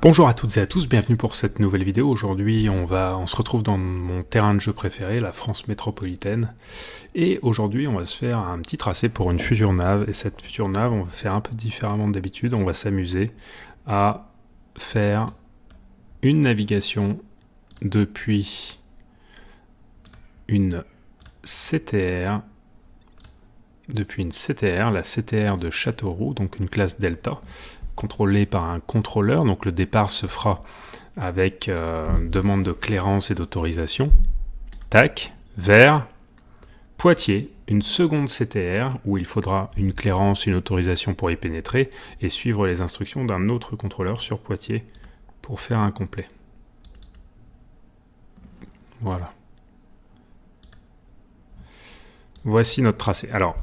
Bonjour à toutes et à tous, bienvenue pour cette nouvelle vidéo. Aujourd'hui, on va, on se retrouve dans mon terrain de jeu préféré, la France métropolitaine. Et aujourd'hui, on va se faire un petit tracé pour une future nave. Et cette future nave, on va faire un peu différemment d'habitude. On va s'amuser à faire une navigation depuis une CTR, depuis une CTR, la CTR de Châteauroux, donc une classe Delta contrôlé par un contrôleur. Donc le départ se fera avec euh, demande de clairance et d'autorisation. Tac, vers Poitiers, une seconde CTR où il faudra une clairance, une autorisation pour y pénétrer et suivre les instructions d'un autre contrôleur sur Poitiers pour faire un complet. Voilà. Voici notre tracé. Alors,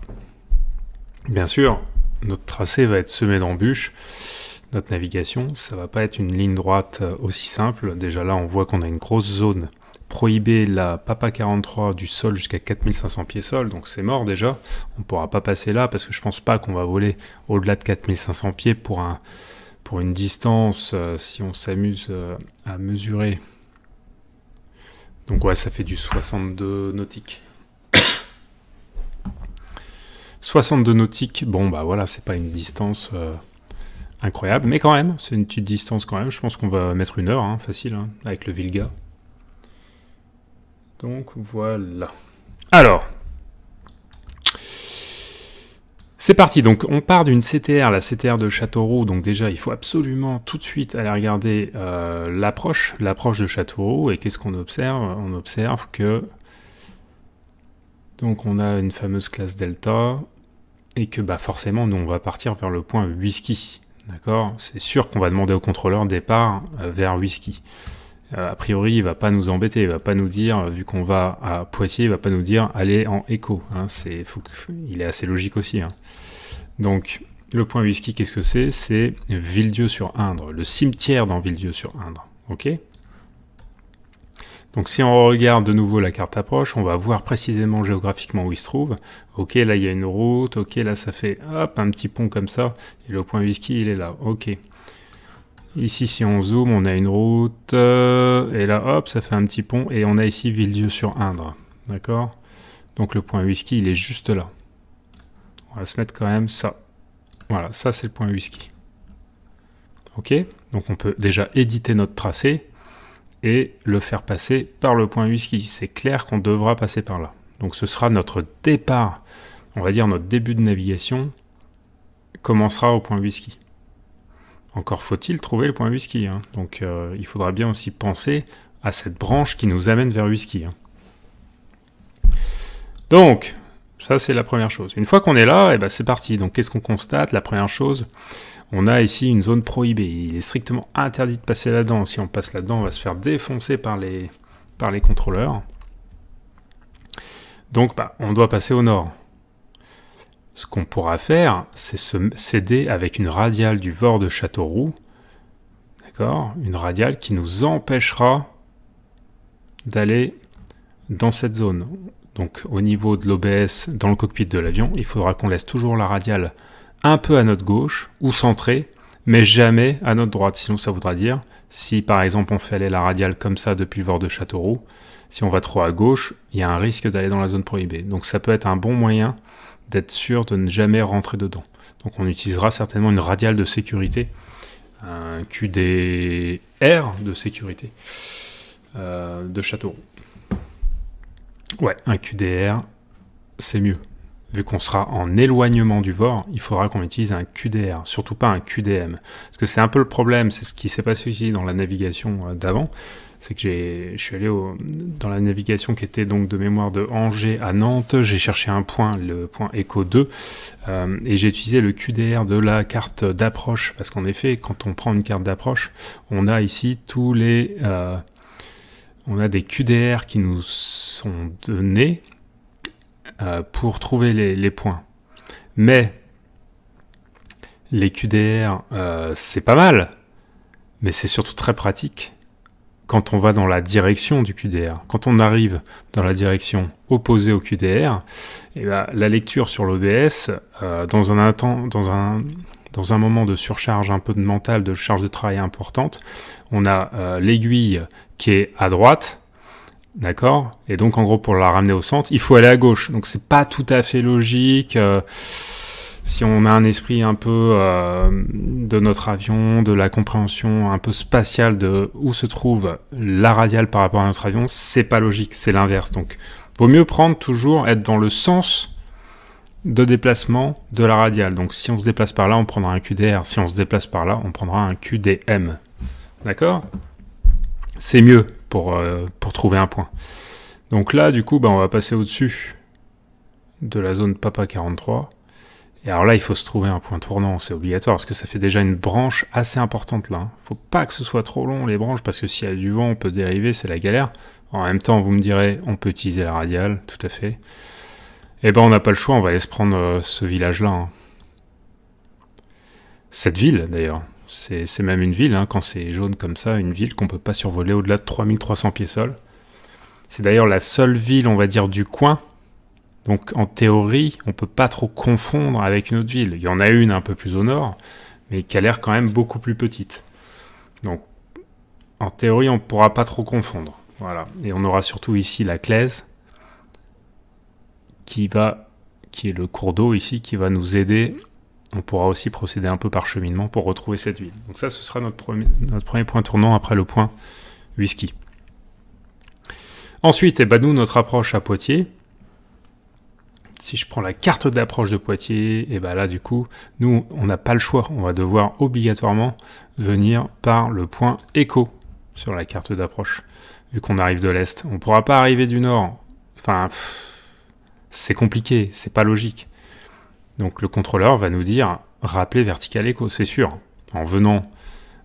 bien sûr, notre tracé va être semé d'embûches. Notre navigation, ça va pas être une ligne droite euh, aussi simple. Déjà là, on voit qu'on a une grosse zone prohibée, la Papa 43 du sol jusqu'à 4500 pieds sol, donc c'est mort déjà. On pourra pas passer là parce que je pense pas qu'on va voler au-delà de 4500 pieds pour, un, pour une distance euh, si on s'amuse euh, à mesurer. Donc ouais, ça fait du 62 nautiques 62 nautiques, bon bah voilà, c'est pas une distance euh, incroyable, mais quand même, c'est une petite distance quand même. Je pense qu'on va mettre une heure, hein, facile, hein, avec le Vilga. Donc voilà. Alors, c'est parti, donc on part d'une CTR, la CTR de Châteauroux, donc déjà il faut absolument tout de suite aller regarder euh, l'approche, l'approche de Châteauroux, et qu'est-ce qu'on observe On observe que donc on a une fameuse classe delta, et que bah forcément nous on va partir vers le point whisky. D'accord C'est sûr qu'on va demander au contrôleur départ euh, vers whisky. Euh, a priori, il va pas nous embêter, il va pas nous dire, euh, vu qu'on va à Poitiers, il va pas nous dire aller en écho. Hein. il est assez logique aussi. Hein. Donc le point whisky, qu'est-ce que c'est C'est Villedieu sur Indre, le cimetière dans Villedieu sur Indre. Ok donc si on regarde de nouveau la carte approche, on va voir précisément géographiquement où il se trouve. Ok, là il y a une route, ok, là ça fait hop, un petit pont comme ça, et le point whisky il est là, ok. Ici si on zoome, on a une route, euh, et là hop, ça fait un petit pont, et on a ici Villedieu-sur-Indre, d'accord Donc le point whisky il est juste là. On va se mettre quand même ça. Voilà, ça c'est le point whisky. Ok, donc on peut déjà éditer notre tracé, et le faire passer par le point whisky. C'est clair qu'on devra passer par là. Donc ce sera notre départ, on va dire notre début de navigation, commencera au point whisky. Encore faut-il trouver le point whisky. Hein. Donc euh, il faudra bien aussi penser à cette branche qui nous amène vers whisky. Hein. Donc, ça c'est la première chose. Une fois qu'on est là, et eh ben c'est parti. Donc qu'est-ce qu'on constate La première chose, on a ici une zone prohibée. Il est strictement interdit de passer là-dedans. Si on passe là-dedans, on va se faire défoncer par les, par les contrôleurs. Donc, bah, on doit passer au nord. Ce qu'on pourra faire, c'est se céder avec une radiale du VOR de Châteauroux. D'accord Une radiale qui nous empêchera d'aller dans cette zone. Donc, au niveau de l'OBS, dans le cockpit de l'avion, il faudra qu'on laisse toujours la radiale un peu à notre gauche ou centré, mais jamais à notre droite. Sinon, ça voudra dire, si par exemple on fait aller la radiale comme ça depuis le bord de Châteauroux, si on va trop à gauche, il y a un risque d'aller dans la zone prohibée. Donc ça peut être un bon moyen d'être sûr de ne jamais rentrer dedans. Donc on utilisera certainement une radiale de sécurité, un QDR de sécurité euh, de Châteauroux. Ouais, un QDR, c'est mieux vu qu'on sera en éloignement du VOR, il faudra qu'on utilise un QDR, surtout pas un QDM. Parce que c'est un peu le problème, c'est ce qui s'est passé ici dans la navigation euh, d'avant, c'est que je suis allé dans la navigation qui était donc de mémoire de Angers à Nantes, j'ai cherché un point, le point Echo 2, euh, et j'ai utilisé le QDR de la carte d'approche, parce qu'en effet, quand on prend une carte d'approche, on a ici tous les... Euh, on a des QDR qui nous sont donnés, euh, pour trouver les, points. Mais les QDR, euh, c'est pas mal, mais c'est surtout très pratique quand on va dans la direction du QDR. Quand on arrive dans la direction opposée au QDR, et eh ben, la lecture sur l'OBS, euh, dans, un moment de surcharge un peu de mentale, de charge de travail importante, on a l'aiguille qui est à droite, D'accord Et donc, en gros, pour la ramener au centre, il faut aller à gauche. Donc, c'est pas tout à fait logique. Euh, si on a un esprit un peu euh, de notre avion, de la compréhension un peu spatiale de où se trouve la radiale par rapport à notre avion, c'est pas logique, c'est l'inverse. Donc, vaut mieux prendre toujours, être dans le sens de déplacement de la radiale. Donc si on se déplace par là, on prendra un QDR. Si on se déplace par là, on prendra un QDM. D'accord C'est mieux euh, pour, trouver un point. Donc là, du coup, bah, on va passer au-dessus de la zone Papa 43. Et alors là, il faut se trouver un point tournant, c'est obligatoire, parce que ça fait déjà une branche assez importante là. Hein. Faut pas que ce soit trop long les branches, parce que s'il y a du vent, on peut dériver, c'est la galère. En même temps, vous me direz, on peut utiliser la radiale, tout à fait. et eh ben, on n'a pas le choix, on va aller se prendre euh, ce village-là. Hein. Cette ville, d'ailleurs. C'est même une ville, hein. quand c'est jaune comme ça, une ville qu'on peut pas survoler au-delà de 3300 pieds sol. C'est d'ailleurs la seule ville, on va dire, du coin. Donc en théorie, on peut pas trop confondre avec une autre ville. Il y en a une un peu plus au nord, mais qui a l'air quand même beaucoup plus petite. Donc en théorie, on ne pourra pas trop confondre. Voilà. Et on aura surtout ici la Claise, qui va, qui est le cours d'eau ici, qui va nous aider on pourra aussi procéder un peu par cheminement pour retrouver cette ville. Donc ça, ce sera notre premier, point tournant après le point whisky. Ensuite, eh ben nous, notre approche à Poitiers, si je prends la carte d'approche de Poitiers, et eh ben là du coup, nous on n'a pas le choix, on va devoir obligatoirement venir par le point écho sur la carte d'approche, vu qu'on arrive de l'est. On ne pourra pas arriver du nord. Enfin, c'est compliqué, c'est pas logique. Donc le contrôleur va nous dire rappeler vertical écho c'est sûr. En venant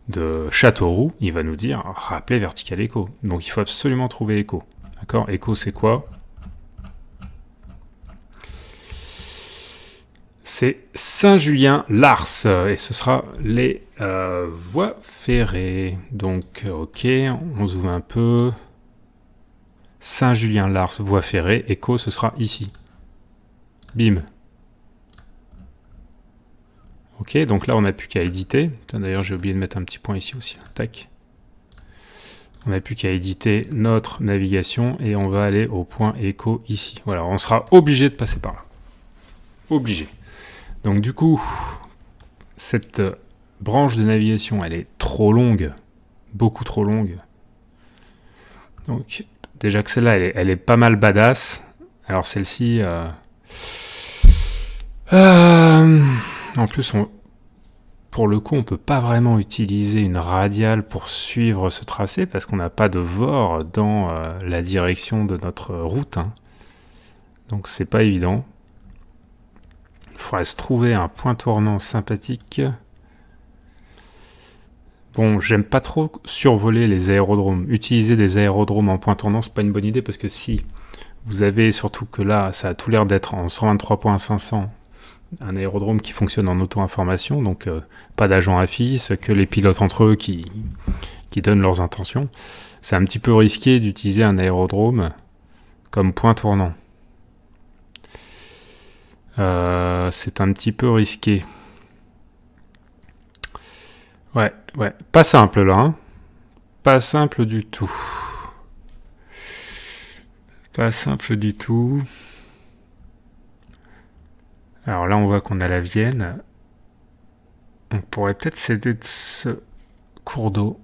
de Châteauroux, il va nous dire rappeler vertical écho Donc il faut absolument trouver écho D'accord écho c'est quoi C'est Saint-Julien-Lars et ce sera les euh, voies ferrées. Donc ok, on zoome un peu. Saint-Julien-Lars, voie ferrée, écho, ce sera ici. Bim, Ok, donc là on n'a plus qu'à éditer. D'ailleurs j'ai oublié de mettre un petit point ici aussi. Tac. On n'a plus qu'à éditer notre navigation et on va aller au point écho ici. Voilà, on sera obligé de passer par là. Obligé. Donc du coup, cette euh, branche de navigation, elle est trop longue. Beaucoup trop longue. Donc déjà que celle-là, elle, est pas mal badass. Alors celle-ci... Euh... euh en plus, on, pour le coup, on peut pas vraiment utiliser une radiale pour suivre ce tracé parce qu'on n'a pas de VOR dans euh, la direction de notre route. Hein. Donc c'est pas évident. Il faudrait se trouver un point tournant sympathique. Bon, j'aime pas trop survoler les aérodromes. Utiliser des aérodromes en point tournant, c'est pas une bonne idée parce que si vous avez surtout que là, ça a tout l'air d'être en 123.500 un aérodrome qui fonctionne en auto-information, donc euh, pas d'agent à fils que les pilotes entre eux qui, donnent leurs intentions. C'est un petit peu risqué d'utiliser un aérodrome comme point tournant. Euh, c'est un petit peu risqué. Ouais, ouais, pas simple là. Hein. pas simple du tout. Pas simple du tout. Alors là, on voit qu'on a la Vienne. On pourrait peut-être céder de ce cours d'eau.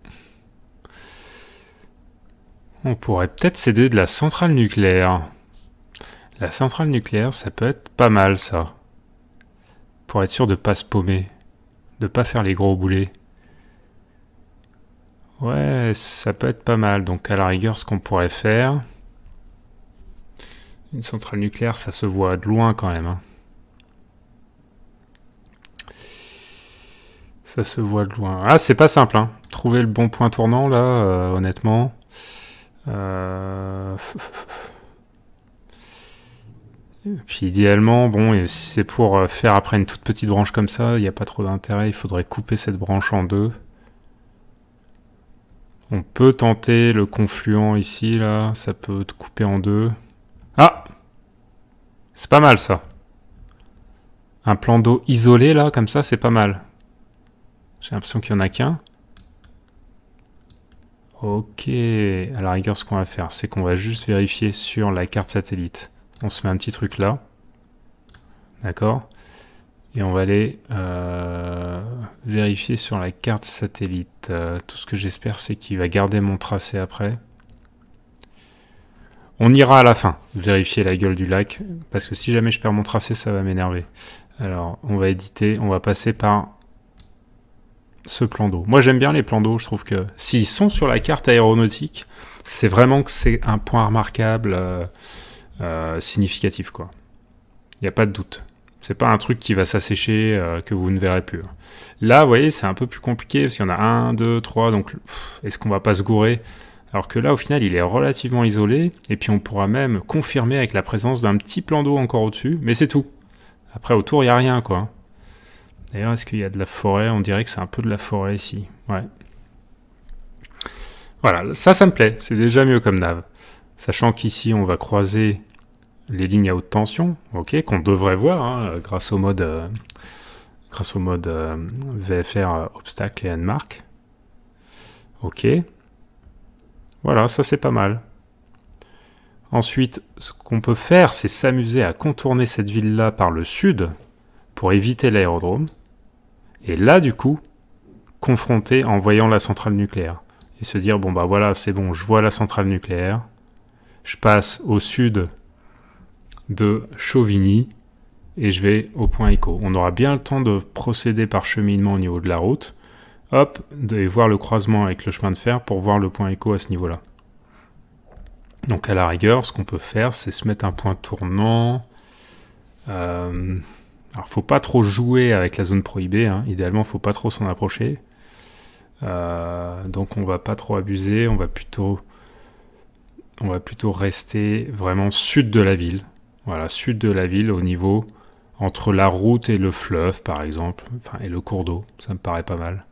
On pourrait peut-être céder de la centrale nucléaire. La centrale nucléaire, ça peut être pas mal, ça. Pour être sûr de pas se paumer. De pas faire les gros boulets. Ouais, ça peut être pas mal. Donc à la rigueur, ce qu'on pourrait faire... Une centrale nucléaire, ça se voit de loin quand même. Hein. Ça se voit de loin. Ah, c'est pas simple. Hein. Trouver le bon point tournant, là, euh, honnêtement. Euh, puis idéalement, bon, c'est pour euh, faire après une toute petite branche comme ça, il n'y a pas trop d'intérêt. Il faudrait couper cette branche en deux. On peut tenter le confluent ici, là. Ça peut te couper en deux. Ah C'est pas mal, ça. Un plan d'eau isolé, là, comme ça, c'est pas mal. J'ai l'impression qu'il n'y en a qu'un. Ok, à la rigueur, ce qu'on va faire, c'est qu'on va juste vérifier sur la carte satellite. On se met un petit truc là. D'accord Et on va aller euh, vérifier sur la carte satellite. Euh, tout ce que j'espère, c'est qu'il va garder mon tracé après. On ira à la fin vérifier la gueule du lac, parce que si jamais je perds mon tracé, ça va m'énerver. Alors, on va éditer, on va passer par ce plan d'eau. Moi j'aime bien les plans d'eau, je trouve que s'ils sont sur la carte aéronautique, c'est vraiment que c'est un point remarquable, euh, euh, significatif quoi. Il n'y a pas de doute. C'est pas un truc qui va s'assécher, euh, que vous ne verrez plus. Hein. Là, vous voyez, c'est un peu plus compliqué, parce qu'il y en a un, deux, trois, donc est-ce qu'on va pas se gourer alors que là, au final, il est relativement isolé, et puis on pourra même confirmer avec la présence d'un petit plan d'eau encore au-dessus, mais c'est tout. Après, autour, il n'y a rien, quoi. Hein. D'ailleurs, est-ce qu'il y a de la forêt On dirait que c'est un peu de la forêt ici. Ouais. Voilà, ça, ça me plaît. C'est déjà mieux comme nav. Sachant qu'ici, on va croiser les lignes à haute tension, ok, qu'on devrait voir hein, grâce au mode, euh, grâce au mode euh, VFR euh, obstacle et handmark. Ok. Voilà, ça c'est pas mal. Ensuite, ce qu'on peut faire, c'est s'amuser à contourner cette ville-là par le sud pour éviter l'aérodrome, et là du coup, confronter en voyant la centrale nucléaire, et se dire, bon bah voilà, c'est bon, je vois la centrale nucléaire, je passe au sud de Chauvigny, et je vais au point écho. On aura bien le temps de procéder par cheminement au niveau de la route, hop, et voir le croisement avec le chemin de fer pour voir le point écho à ce niveau-là. Donc à la rigueur, ce qu'on peut faire, c'est se mettre un point tournant. Euh, alors faut pas trop jouer avec la zone prohibée, hein. idéalement faut pas trop s'en approcher. Euh, donc on va pas trop abuser, on va plutôt on va plutôt rester vraiment sud de la ville. Voilà, sud de la ville au niveau entre la route et le fleuve par exemple, enfin et le cours d'eau, ça me paraît pas mal.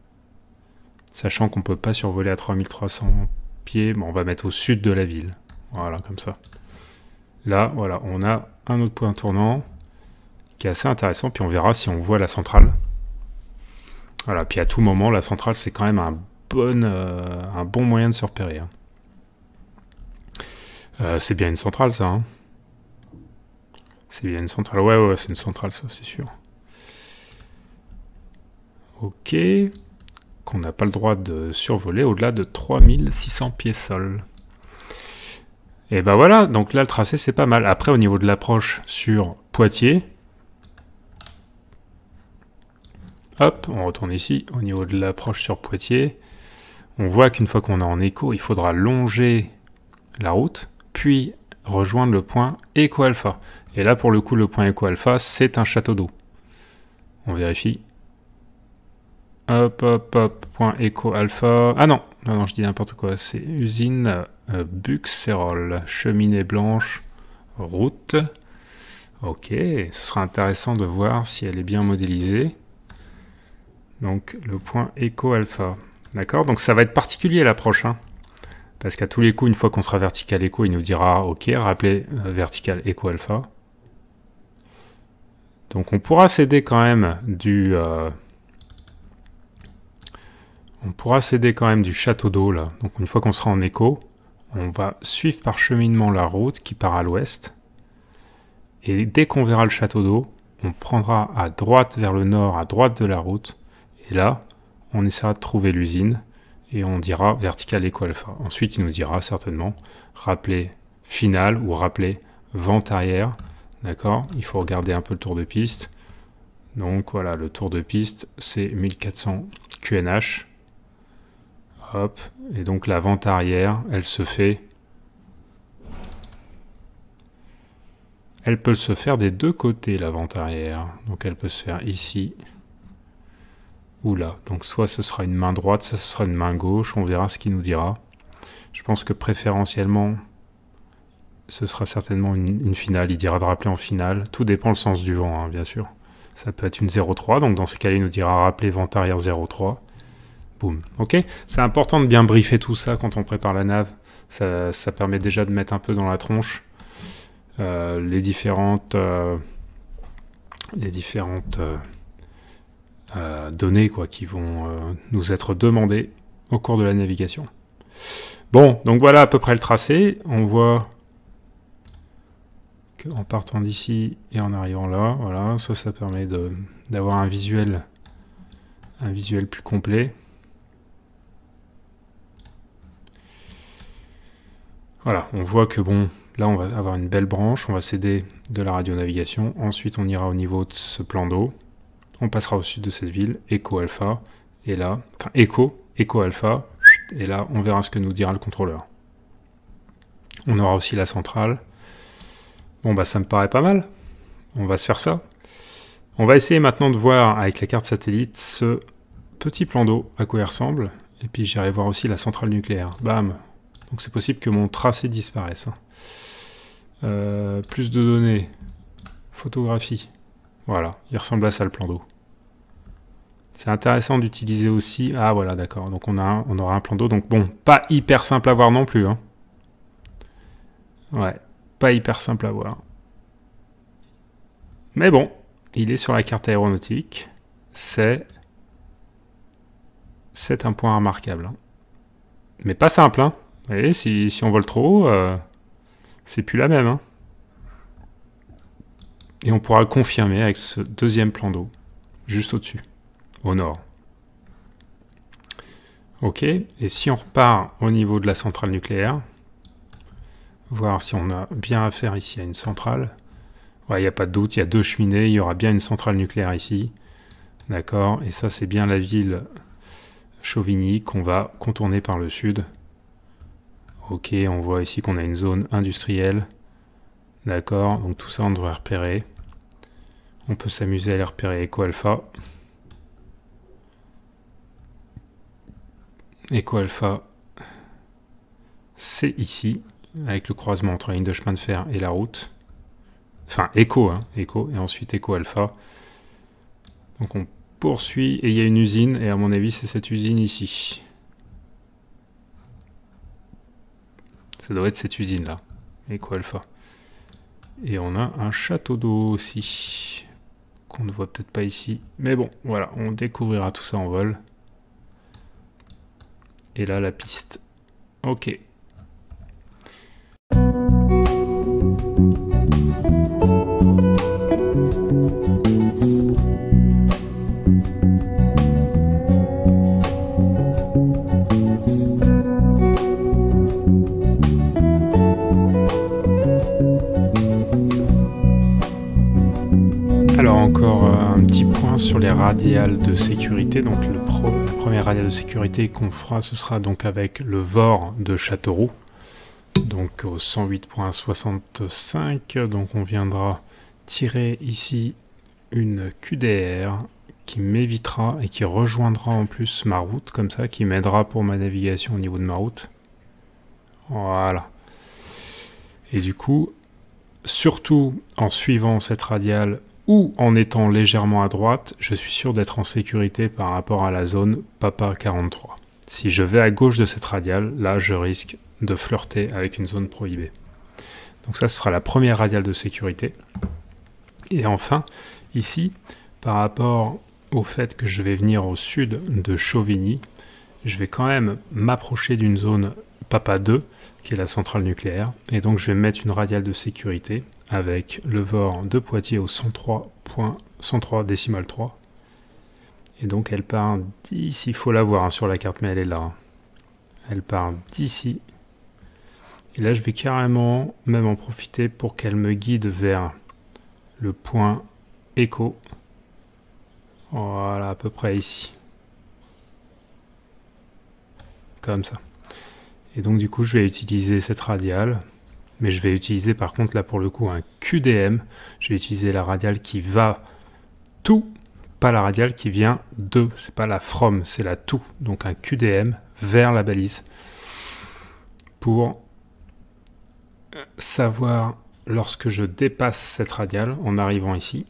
Sachant qu'on peut pas survoler à 3300 pieds, bon, on va mettre au sud de la ville. Voilà, comme ça. Là, voilà, on a un autre point tournant assez intéressant. Puis on verra si on voit la centrale. Voilà, puis à tout moment, la centrale, c'est quand même un bon, euh, un bon moyen de se repérer. Hein. Euh, c'est bien une centrale, ça. Hein. C'est bien une centrale. Ouais, ouais, c'est une centrale, ça, c'est sûr. Ok. Qu'on n'a pas le droit de survoler au-delà de 3600 pieds sol. Et ben voilà, donc là, le tracé, c'est pas mal. Après, au niveau de l'approche sur Poitiers, Hop, on retourne ici, au niveau de l'approche sur Poitiers. On voit qu'une fois qu'on est en écho, il faudra longer la route, puis rejoindre le point écho Alpha. Et là, pour le coup, le point écho Alpha, c'est un château d'eau. On vérifie. Hop, hop, hop, point écho Alpha. Ah non, non, je dis n'importe quoi. C'est usine euh, Buxerol cheminée blanche, route. Ok, ce sera intéressant de voir si elle est bien modélisée donc le point écho alpha. D'accord Donc ça va être particulier l'approche. Hein. parce qu'à tous les coups, une fois qu'on sera vertical écho, il nous dira OK, rappelez euh, vertical écho alpha. Donc on pourra céder quand même du euh, on pourra céder quand même du château d'eau là. Donc une fois qu'on sera en écho, on va suivre par cheminement la route qui part à l'ouest. Et dès qu'on verra le château d'eau, on prendra à droite vers le nord, à droite de la route, et là, on essaiera de trouver l'usine et on dira vertical écho alpha. Ensuite, il nous dira certainement rappeler final ou rappeler vente arrière. D'accord Il faut regarder un peu le tour de piste. Donc voilà, le tour de piste, c'est 1400 QNH. Hop. Et donc la vente arrière, elle se fait... Elle peut se faire des deux côtés, la vente arrière. Donc elle peut se faire ici ou là. Donc soit ce sera une main droite, soit ce sera une main gauche, on verra ce qu'il nous dira. Je pense que préférentiellement, ce sera certainement une, finale, il dira de rappeler en finale. Tout dépend le sens du vent, hein, bien sûr. Ça peut être une 0-3, donc dans ces cas-là, il nous dira rappeler vent arrière 0-3. Boum. Ok C'est important de bien briefer tout ça quand on prépare la nave. Ça, permet déjà de mettre un peu dans la tronche euh, les différentes. Euh, les différentes. Euh, euh, données quoi, qui vont euh, nous être demandées au cours de la navigation. Bon, donc voilà à peu près le tracé. On voit qu'en partant d'ici et en arrivant là, voilà, ça, ça permet d'avoir un visuel, un visuel plus complet. Voilà, on voit que bon, là on va avoir une belle branche, on va céder de la radionavigation, ensuite on ira au niveau de ce plan d'eau, on passera au sud de cette ville, Echo Alpha, et là, enfin Echo, Echo Alpha, et là, on verra ce que nous dira le contrôleur. On aura aussi la centrale. Bon, bah ça me paraît pas mal. On va se faire ça. On va essayer maintenant de voir avec la carte satellite ce petit plan d'eau, à quoi il ressemble. Et puis j'irai voir aussi la centrale nucléaire. Bam Donc c'est possible que mon tracé disparaisse. Hein. Euh, plus de données. Photographie. Voilà, il ressemble à ça le plan d'eau. C'est intéressant d'utiliser aussi... Ah voilà, d'accord. Donc on, a on aura un plan d'eau. Donc bon, pas hyper simple à voir non plus. Hein. Ouais, pas hyper simple à voir. Mais bon, il est sur la carte aéronautique. C'est... C'est un point remarquable. Hein. Mais pas simple. Hein. Vous voyez, si, on vole trop haut, euh, c'est plus la même. Hein et on pourra le confirmer avec ce deuxième plan d'eau, juste au-dessus, au nord. Ok, et si on repart au niveau de la centrale nucléaire, voir si on a bien affaire ici à une centrale. Il n'y a pas de doute, il y a deux cheminées, il y aura bien une centrale nucléaire ici. D'accord, et ça c'est bien la ville Chauvigny qu'on va contourner par le sud. Ok, on voit ici qu'on a une zone industrielle. D'accord, donc tout ça on devrait repérer. On peut s'amuser à les repérer Echo Alpha. Echo Alpha, c'est ici, avec le croisement entre la ligne de chemin de fer et la route. Enfin, hein, Echo, et ensuite Echo Alpha. Donc on poursuit, et il y a une usine, et à mon avis, c'est cette usine ici. Ça doit être cette usine-là, Echo Alpha. Et on a un château d'eau aussi qu'on ne voit peut-être pas ici. Mais bon, voilà, on découvrira tout ça en vol. Et là, la piste. Ok. sur les radiales de sécurité. Donc le la première radiale de sécurité qu'on fera, ce sera donc avec le VOR de Châteauroux. Donc au 108.65. Donc on viendra tirer ici une QDR qui m'évitera et qui rejoindra en plus ma route comme ça, qui m'aidera pour ma navigation au niveau de ma route. Voilà. Et du coup, surtout en suivant cette radiale ou en étant légèrement à droite, je suis sûr d'être en sécurité par rapport à la zone Papa 43. Si je vais à gauche de cette radiale, là je risque de flirter avec une zone prohibée. Donc ça ce sera la première radiale de sécurité. Et enfin, ici, par rapport au fait que je vais venir au sud de Chauvigny, je vais quand même m'approcher d'une zone Papa 2, qui est la centrale nucléaire. Et donc je vais mettre une radiale de sécurité avec le VOR de Poitiers au 103, décimal 3. Et donc elle part d'ici, il faut la voir hein, sur la carte, mais elle est là. Hein. Elle part d'ici. Et là je vais carrément même en profiter pour qu'elle me guide vers le point écho. Voilà, à peu près ici. Comme ça. Et donc du coup, je vais utiliser cette radiale, mais je vais utiliser par contre là pour le coup un QDM. Je vais utiliser la radiale qui va tout, pas la radiale qui vient de. C'est pas la from, c'est la tout. Donc un QDM vers la balise pour euh, savoir lorsque je dépasse cette radiale en arrivant ici.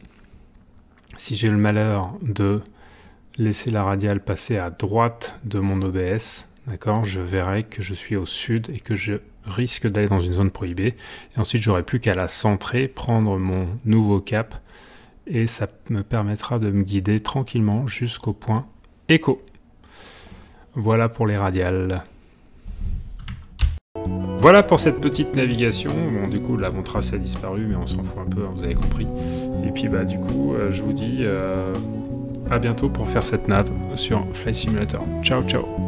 Si j'ai le malheur de laisser la radiale passer à droite de mon OBS, D'accord Je verrai que je suis au sud et que je risque d'aller dans une zone prohibée. Et ensuite, j'aurai plus qu'à la centrer, prendre mon nouveau cap et ça me permettra de me guider tranquillement jusqu'au point écho. Voilà pour les radiales. Voilà pour cette petite navigation. Bon, du coup, la mon a disparu, mais on s'en fout un peu, hein, vous avez compris. Et puis, bah, du coup, euh, je vous dis euh, à bientôt pour faire cette nave sur Flight Simulator. Ciao, ciao